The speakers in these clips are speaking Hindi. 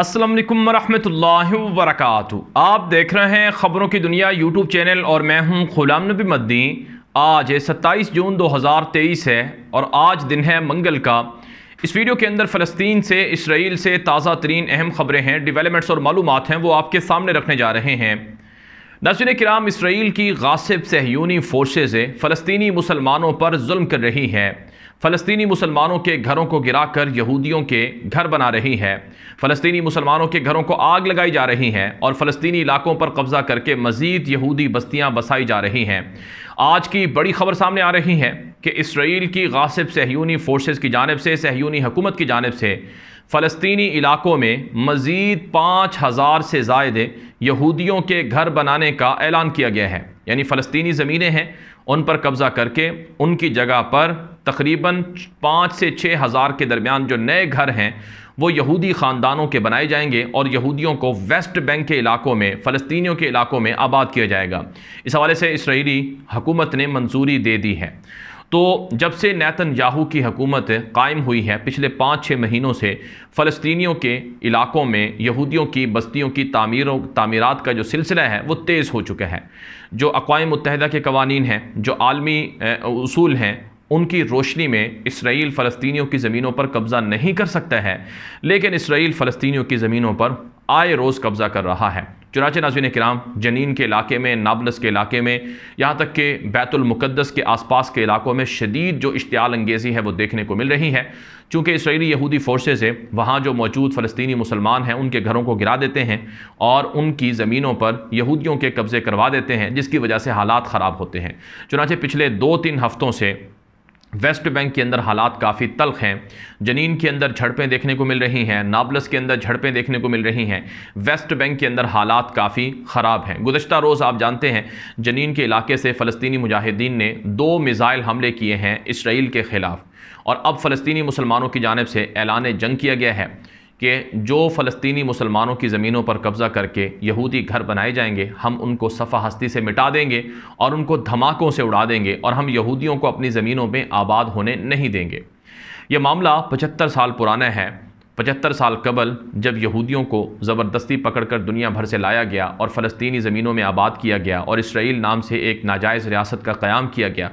असलम वरहमल वरक आप देख रहे हैं ख़बरों की दुनिया यूट्यूब चैनल और मैं हूं गुलाम नबी मद्दी आज 27 जून 2023 है और आज दिन है मंगल का इस वीडियो के अंदर फ़लस्तीन से इसराइल से ताज़ा तरीन अहम ख़बरें हैं डिवेलपमेंट्स और मालूम हैं वो आपके सामने रखने जा रहे हैं नजर कराम इसराइल की गासिब सहयूनी फोर्सेज़ फ़लस्तनी मुसलमानों पर म कर रही हैं फ़लस्तनी मुसलमानों के घरों को गिराकर यहूदियों के घर बना रही हैं फ़लस्तनी मुसलमानों के घरों को आग लगाई जा रही हैं और फलस्तनी इलाकों पर कब्ज़ा करके मज़ीद यहूदी बस्तियां बसाई जा रही हैं आज की बड़ी खबर सामने आ रही है कि इसराइल की गासिब सहयूनी फोर्सेज़ की जानब से सहयूनी हुकूमत की जानब से फ़लस्तनी इलाकों में मज़ीद पाँच हज़ार से जायद यहूदियों के घर बनाने का ऐलान किया गया है यानी फ़लस्तनी ज़मीनें हैं उन पर कब्ज़ा करके उनकी जगह पर तकरीबन पाँच से छः हज़ार के दरमियान जो नए घर हैं वो यहूदी ख़ानदानों के बनाए जाएंगे और यहूदियों को वेस्ट बैंक के इलाकों में फ़लस्तियों के इलाकों में आबाद किया जाएगा इस हवाले से इसराइली हुकूमत ने मंजूरी दे दी है तो जब से नैतन याहू की हकूमत कायम हुई है पिछले पाँच छः महीनों से फ़लस्तियों के इलाकों में यहूदियों की बस्तियों की तमीरों तमीरत का जो सिलसिला है वो तेज़ हो चुका है जो अकवा मुतहद के कवानीन हैं जो आलमी असूल हैं उनकी रोशनी में इसराइल फ़लस्तियों की ज़मीनों पर कब्ज़ा नहीं कर सकता है लेकिन इसराइल फ़लस्तियों की ज़मीनों पर आए रोज़ कब्ज़ा कर रहा है चुनाच नाजिन कराम जनीन के इलाके में नाबलस के इलाके में यहाँ तक कि बैतुलमक़दस के आसपास के इलाकों में शदीद जो इश्तियाल अंगेज़ी है वो देखने को मिल रही है चूँकि इसराइली यहूदी फोर्सेज है वहाँ जो मौजूद फ़लस्तनी मुसलमान हैं उनके घरों को गिरा देते हैं और उनकी ज़मीनों पर यहूदियों के कब्ज़े करवा देते हैं जिसकी वजह से हालात ख़राब होते हैं चुनाचे पिछले दो तीन हफ़्तों से वेस्ट बैंक के अंदर हालात काफ़ी तल्ख हैं जनीन के अंदर झड़पें देखने को मिल रही हैं नाबलस के अंदर झड़पें देखने को मिल रही हैं वेस्ट बैंक के अंदर हालात काफ़ी ख़राब हैं गुजशत रोज़ आप जानते हैं जनीन के इलाके से फ़लस्तनी मुजाहिदीन ने दो मिज़ाइल हमले किए हैं इसराइल के ख़िलाफ़ और अब फ़लस्तनी मुसलमानों की जानब से ऐलान जंग किया गया है कि जो फ़लस्तनी मुसलमानों की ज़मीनों पर कब्ज़ा करके यहूदी घर बनाए जाएंगे हम उनको सफ़ा हस्ती से मिटा देंगे और उनको धमाकों से उड़ा देंगे और हम यहूदियों को अपनी ज़मीनों में आबाद होने नहीं देंगे ये मामला पचहत्तर साल पुराना है पचहत्तर साल कबल जब यहूदियों को ज़बरदस्ती पकड़कर दुनिया भर से लाया गया और फ़लस्तीनी ज़मीनों में आबाद किया गया और इसराइल नाम से एक नाजायज़ रियासत का क़्याम किया गया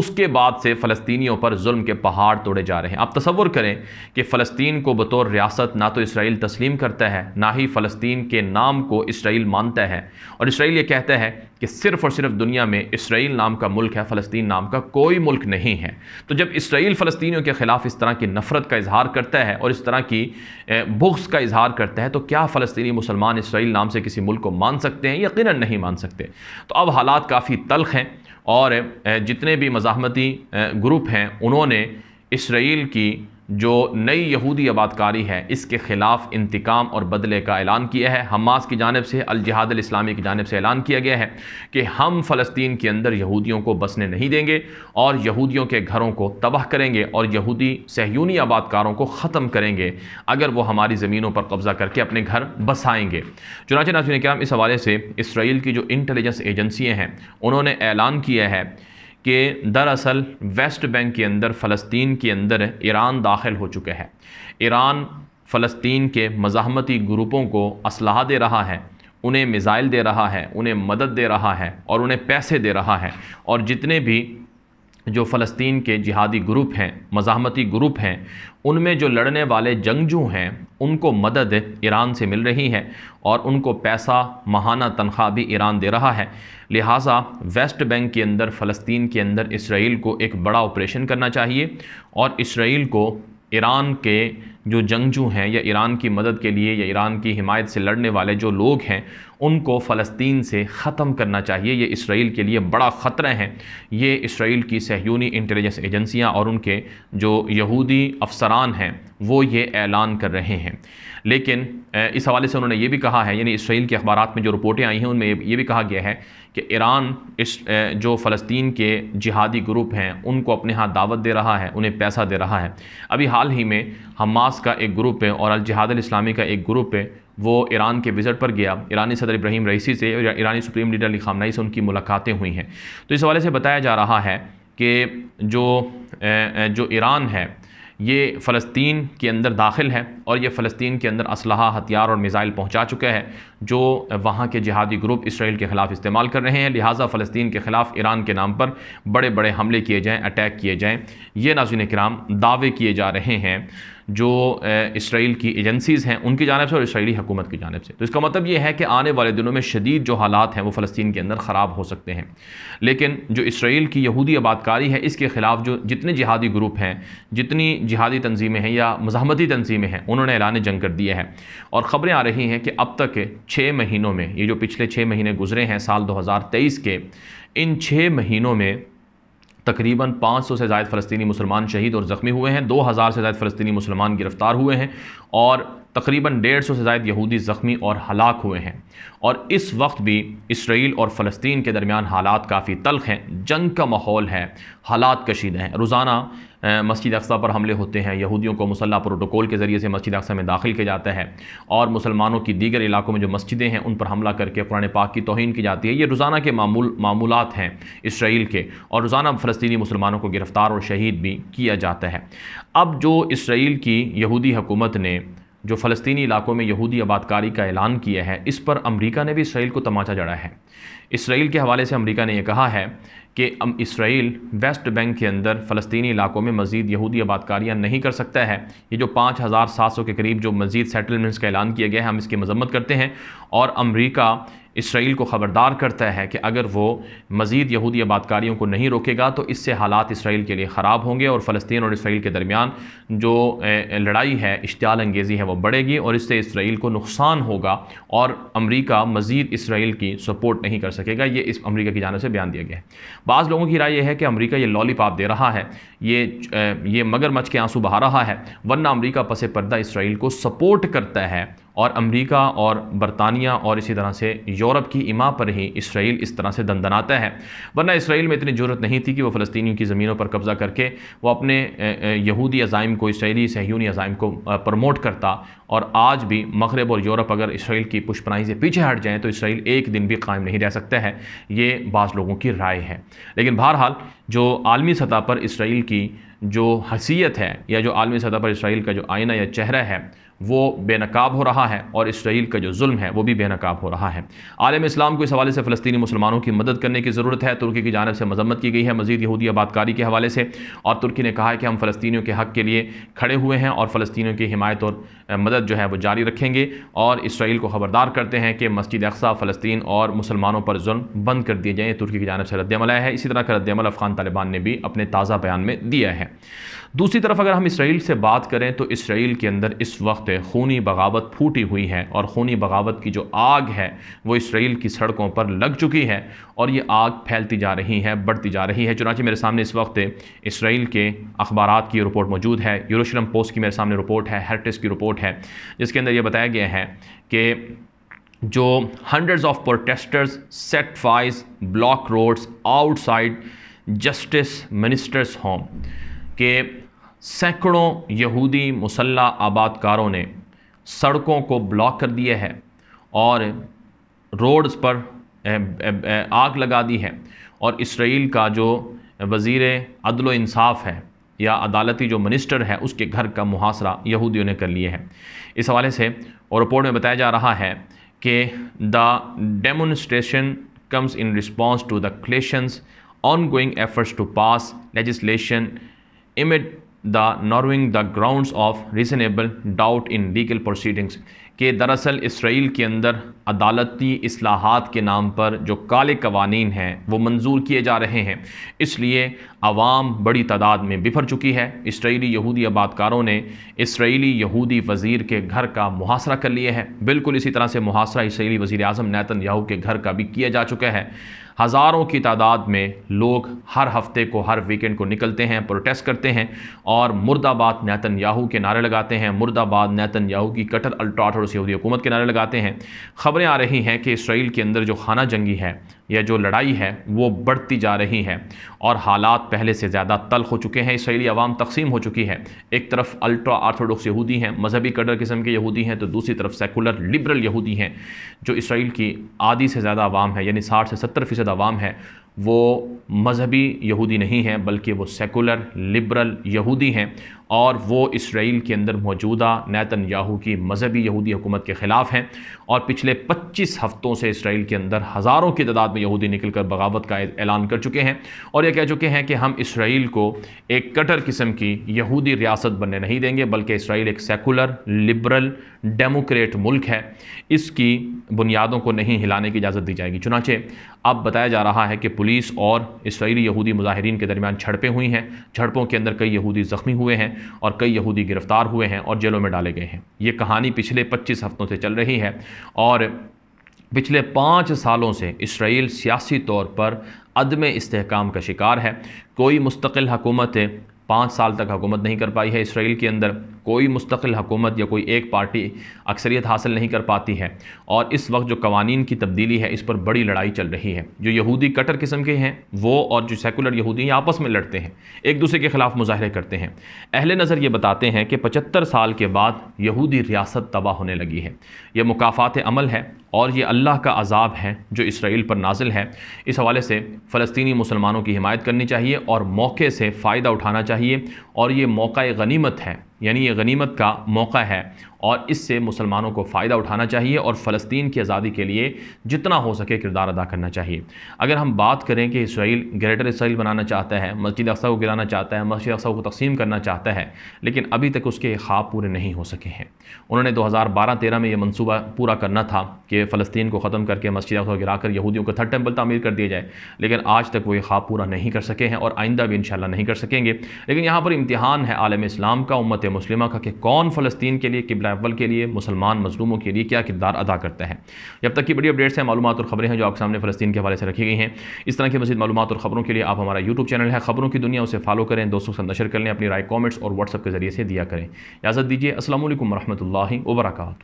उसके बाद से फ़लस्तियों पर जुल्म के पहाड़ तोड़े जा रहे हैं आप तस्वुर करें कि फ़लस्तीन को बतौर रियासत ना तो इसराइल तस्लीम करता है ना ही फ़लस्तीन के नाम को इसराइल मानता है और इसराइल ये कहता है कि सिर्फ़ और सिर्फ दुनिया में इसराइल नाम का मुल्क है फ़लस्तीन नाम का कोई मुल्क नहीं है तो जब इसराइल फ़लस्तियों के ख़िलाफ़ इस तरह की नफ़रत का इजहार करता है और इस तरह की भी बुख्स का इजहार करता है तो क्या फ़लस्तनी मुसलमान इसराइल नाम से किसी मुल्क को मान सकते हैं यकीन नहीं मान सकते तो अब हालात काफ़ी तलख हैं और जितने भी मज़ाहमती ग्रुप हैं उन्होंने इसराइल की जो नई यहूदी आबादकारी है इसके ख़िलाफ़ इंतकाम और बदले का ऐलान किया है हमास की जानब से अलजहाद इस्लामी की जानब से ऐलान किया गया है कि हम फ़लस्तीन के अंदर यहूदियों को बसने नहीं देंगे और यहूदियों के घरों को तबाह करेंगे और यहूदी सहयूनी आबादकारों को ख़त्म करेंगे अगर वो हमारी ज़मीनों पर कब्ज़ा करके अपने घर बसाएँगे चुनाच नाजिन कराम इस हवाले से इसराइल की जो इंटेलिजेंस एजेंसियाँ हैं उन्होंने ऐलान किया है कि दरअसल वेस्ट बैंक के अंदर फ़लस्तीन के अंदर ईरान दाखिल हो चुके हैं ईरान फ़लस्तीन के मज़ाहमती ग्रुपों को असलाह दे रहा है उन्हें मिज़ाइल दे रहा है उन्हें मदद दे रहा है और उन्हें पैसे दे रहा है और जितने भी जो फ़लस्तीन के जिहादी ग्रुप हैं मजामती ग्रुप हैं उनमें जो लड़ने वाले जंगजू हैं उनको मदद ईरान से मिल रही है और उनको पैसा महाना तनख्वाह भी ईरान दे रहा है लिहाजा वेस्ट बैंक के अंदर फ़लस्तीन के अंदर इसराइल को एक बड़ा ऑपरेशन करना चाहिए और इसराइल को ईरान के जो जंगजू हैं या ईरान की मदद के लिए या ईरान की हिमायत से लड़ने वाले जो लोग हैं उनको फ़लस्तीन से ख़त्म करना चाहिए ये इसराइल के लिए बड़ा ख़तरा है ये इसराइल की सहयूनी इंटेलिजेंस एजेंसियाँ और उनके जो यहूदी अफसरान हैं वो ये ऐलान कर रहे हैं लेकिन इस हवाले से उन्होंने ये भी कहा है यानी इसराइल के अखबार में जो रिपोर्टें आई हैं उनमें ये भी कहा गया है कि ईरान इस जो फ़लस्तीन के जिहादी ग्रुप हैं उनको अपने हाथ दावत दे रहा है उन्हें पैसा दे रहा है अभी हाल ही में हमास का एक ग्रुप है और अलजहाद इस्लामी का एक ग्रुप है वो ईरान के विज़िट पर गया ईरानी सदर इब्राहिम रईसी से ईरानी सुप्रीम लीडर अली खामनाई से उनकी मुलाकातें हुई हैं तो इस हवाले से बताया जा रहा है कि जो जो ईरान है ये फ़लस्तीन के अंदर दाखिल है और ये फ़लस्तीन के अंदर असलाह हथियार और मिज़ाइल पहुंचा चुका है जो वहाँ के जिहादी ग्रुप इसराइल के ख़िलाफ़ इस्तेमाल कर रहे हैं लिहाजा फ़लस्तीन के ख़िलाफ़ ईरान के नाम पर बड़े बड़े हमले किए जाएँ अटैक किए जाएँ ये नाजिन कराम दावे किए जा रहे हैं जो इसराइल की एजेंसीज़ हैं उनकी जानब से और इसराइली हकूमत की जानब से तो इसका मतलब ये है कि आने वाले दिनों में शदीद जो हालात हैं वो फ़लस्तीन के अंदर ख़राब हो सकते हैं लेकिन जो इसराइल की यहूदी आबादकारी है इसके ख़िलाफ़ जो जितने जिहादी ग्रुप हैं जितनी जिहादी तंजीमें हैं या मजामती तंजीमें हैं उन्होंने ऐलान जंग कर दिया है और ख़बरें आ रही हैं कि अब तक छः महीनों में ये जो पिछले छः महीने गुजरे हैं साल दो हज़ार तेईस के इन छः महीनों में तकरीबन 500 से ज़ायद फ़लस्तनी मुसलमान शहीद और ज़ख्मी हुए हैं 2000 से ज़ायद फ़लस्तनी मुसलमान गिरफ़्तार हुए हैं और तकरीबन 150 से ज़ायद यहूदी ज़ख्मी और हलाक हुए हैं और इस वक्त भी इसराइल और फ़लस्तीन के दरमियान हालात काफ़ी तलख हैं जंग का माहौल है हालात कशीद हैं रोज़ाना मस्जिद अक्सा पर हमले होते हैं यहूदियों को मुसल्ला प्रोटोकॉल के ज़रिए से मस्जिद अक्सा में दाखिल किया जाता है और मुसलमानों की दीगर इलाकों में जो मस्जिदें हैं उन पर हमला करके कुरान पाक की तोहन की जाती है ये रोज़ाना के मामूल मामूलत हैं इसराइल के और रोज़ाना फ़लस्तनी मुसलमानों को गिरफ़्तार और शहीद भी किया जाता है अब जो इसराइल की यहूदी हुकूमत ने जो फ़लस्तनी इलाकों में यहूदी आबादकारी का ऐलान किया है इस पर अमरीका ने भी इसराइल को तमाचा जड़ा है इसराइल के हवाले से अमरीका ने यह कहा है कि इसराइल वेस्ट बैंक के अंदर फ़लस्तनी इलाकों में मजीद यहूदी आबादकारियाँ नहीं कर सकता है ये जो पाँच हज़ार सात सौ के करीब जो मजीद सेटलमेंट्स का ऐलान किया गया है हम इसकी मजम्मत करते हैं और अमरीका इसराइल को ख़बरदार करता है कि अगर वो मज़ीद यहूदी आबादकारियों को नहीं रोकेगा तो इससे हालात इसराइल के लिए ख़राब होंगे और फ़लस्तीन और इसराइल के दरमियान जो लड़ाई है इश्तियाल अंगेज़ी है वो बढ़ेगी और इससे इसराइल को नुकसान होगा और अमरीका मज़ीद इसराइल की सपोर्ट नहीं कर सकेगा ये इस अमरीका की जानब से बयान दिया गया है बाज़ लोगों की राय यह है कि अमरीका ये पाप दे रहा है ये ये मच के आंसू बहा रहा है वरना अमरीका पसे पर्दा इसराइल को सपोर्ट करता है और अमेरिका और बरतानिया और इसी तरह से यूरोप की इमा पर ही इसराइल इस तरह से दंदनाता है वरना इसराइल में इतनी ज़रूरत नहीं थी कि वह फ़लस्तियों की ज़मीनों पर कब्ज़ा करके वो अपने यहूदी अज़ाइम को इसराइली सहयूनी अज़ाइम को प्रमोट करता और आज भी मगरब और यूरोप अगर इसराइल की पुष्पनाई से पीछे हट जाएँ तो इसराइल एक दिन भी कायम नहीं रह सकता है ये बाज़ लोगों की राय है लेकिन बहरहाल जो आलमी सतह पर इसराइल की जो हसीयत है या जो आलमी सतह पर इसराइल का जो आईना या चेहरा है वो बेनकाब हो रहा है और इसराइल का जो जुल्म है वो भी बेनकाब हो रहा है आलम इस्लाम को इस हवाले से फ़लस्तनी मुसलमानों की मदद करने की ज़रूरत है तुर्की की जानब से मजम्मत की गई है मजीद यहूदी आबादकारी के हवाले से और तुर्की ने कहा है कि हम फ़लस्तियों के हक़ के लिए खड़े हुए हैं और फ़लस्तियों की हिमायत और मदद जो है वो जारी रखेंगे और इसराइल को ख़बरदार करते हैं कि मस्जिद अकसा फ़लस्तीन और मुसलमानों पर जुल्म बंद कर दिए जाएँ तुर्की की जानब से रद्दमल है इसी तरह का रद्दमल अफ़गान तालिबान ने भी अपने ताज़ा बयान में दिया है दूसरी तरफ अगर हम इसराइल से बात करें तो इसराइल के अंदर इस वक्त होते खूनी बगावत फूटी हुई है और खूनी बगावत की जो आग है वो इसराइल की सड़कों पर लग चुकी है और ये आग फैलती जा रही है बढ़ती जा रही है चुनाचे मेरे सामने इस वक्त इसराइल के अखबार की रिपोर्ट मौजूद है यूरोशलम पोस्ट की मेरे सामने रिपोर्ट है हेरटिस की रिपोर्ट है जिसके अंदर यह बताया गया है कि जो hundreds of protesters set fires block roads outside justice minister's home के सैकड़ों यहूदी मुसल्ह आबादकारों ने सड़कों को ब्लॉक कर दिया है और रोड्स पर आग लगा दी है और इसराइल का जो वज़ीर अदल इंसाफ है या अदालती जो मिनिस्टर है उसके घर का मुहासरा यहूदियों ने कर लिया है इस हवाले से और रिपोर्ट में बताया जा रहा है कि the demonstration comes in response to the clashes ongoing efforts to pass legislation amid the narrowing the grounds of reasonable doubt in legal proceedings कि दरअसल इसराइल के अंदर अदालती असलाहत के नाम पर जो काले कवानीन हैं वो मंजूर किए जा रहे हैं इसलिए आवाम बड़ी तादाद में बिफर चुकी है इसराइली यहूदी आबादकारों ने इसराइली यहूदी वज़ीर के घर का मुहासरा कर लिए है बिल्कुल इसी तरह से मुहासरा इसराइली वज़ी अजम नैतन याहू के घर का भी किया जा चुका है हज़ारों की तादाद में लोग हर हफ्ते को हर वीकेंड को निकलते हैं प्रोटेस्ट करते हैं और मुर्दाबाद नैतन याहू के नारे लगाते हैं मुर्दाबाद नैतन याहू की कटर अल्ट्राट और यहूदी हुकूमत के नारे लगाते हैं खबरें आ रही हैं कि इसराइल के अंदर जो खाना जंगी है या जो लड़ाई है वो बढ़ती जा रही है और हालात पहले से ज़्यादा तल हो चुके हैं इसराइली आवाम तकसीम हो चुकी है एक तरफ अल्ट्रा आर्थोडॉक्स यहूदी हैं मजहबी कडर किस्म के यहूदी हैं तो दूसरी तरफ सेकुलर लिबरल यहूदी हैं जो इसराइल की आधी से ज़्यादा आवाम है यानी साठ से सत्तर फ़ीसद आवाम है वो मजहबी यहूदी नहीं हैं बल्कि वो सेकुलर लिबरल यहूदी हैं और वो इसराइल के अंदर मौजूदा नैतन याहू की मजहबी यहूदी हुकूमत के ख़िलाफ़ हैं और पिछले 25 हफ़्तों से इसराइल के अंदर हज़ारों की तादाद में यहूदी निकल कर बगावत का ऐलान कर चुके हैं और ये कह चुके हैं कि हम इसराइल को एक कटर किस्म की यहूदी रियासत बनने नहीं देंगे बल्कि इसराइल एक सेकुलर लिबरल डेमोक्रेट मुल्क है इसकी बुनियादों को नहीं हिलाने की इजाज़त दी जाएगी चुनाचे अब बताया जा रहा है कि पुलिस और इसराइली यहूदी मुजाहरीन के दरमियान झड़पें हुई हैं झड़पों के अंदर कई यहूदी ज़ख्मी हुए हैं और कई यहूदी गिरफ्तार हुए हैं और जेलों में डाले गए हैं ये कहानी पिछले पच्चीस हफ्तों से चल रही है और पिछले पाँच सालों से इसराइल सियासी तौर पर अदम इसकाम का शिकार है कोई मुस्तकिल हकूमत पाँच साल तक हुकूमत नहीं कर पाई है इसराइल के अंदर कोई मुस्तकिल हुकूमत या कोई एक पार्टी अक्सरियत हासिल नहीं कर पाती है और इस वक्त जो कवानीन की तब्दीली है इस पर बड़ी लड़ाई चल रही है जो यहूदी कटर किस्म के हैं वो और जो सेकुलर यहूदी हैं आपस में लड़ते हैं एक दूसरे के ख़िलाफ़ मुजाहरे करते हैं अहल नज़र ये बताते हैं कि पचहत्तर साल के बाद यहूदी रियासत तबाह होने लगी है यह मुकाफ़ात अमल है और ये अल्लाह का अजाब है जो इसराइल पर नाजिल है इस हवाले से फ़लस्तनी मुसलमानों की हिमायत करनी चाहिए और मौके से फ़ायदा उठाना चाहिए और ये मौका गनीमत है यानी ये गनीमत का मौका है और इससे मुसलमानों को फ़ायदा उठाना चाहिए और फ़लस्तीन की आज़ादी के लिए जितना हो सके किरदार अदा करना चाहिए अगर हम बात करें कि इसराइल ग्रेटर इसराइल बनाना चाहता है मस्जिद अक्सा को गिराना चाहता है मस्जिद अक्सा को तकसीम करना चाहता है लेकिन अभी तक उसके ख्वाब पूरे नहीं हो सके हैं उन्होंने दो हज़ार बारह तेरह में यह मनसूबा पूरा करना था कि फ़लस्तीन को ख़त्म करके मस्जिद अक्सा गिरा कर यहूदियों को थर्ड टेम्पल तमीर कर दिया जाए लेकिन आज तक वो ये ख्वाब पूरा नहीं कर सके हैं और आइंदा भी इन नहीं कर सकेंगे लेकिन यहाँ पर इम्तहान है आलम इस्लाम का उम्मत मुस्लिम का कि कौन फ़लस्तीन के लिए किबला ट्रैवल के लिए मुसलमान मजलूमों के लिए क्या किरदार अदा करता है जब तक की बड़ी अपडेट्स हैं मालूम और खबरें हैं जो आपके सामने फ़लस्तीन के हवाले से रखी गई हैं इस तरह की मजीद मालूम और खबरों के लिए आप हमारा यूट्यूब चैनल है खबरों की दुनिया उसे फॉलो करें दोस्तों से नशर कर लें अपनी राय कॉमेंट्स और व्हाट्सअप के जरिए से दिया करें इजाज़त दीजिए असल वरहमल वर्का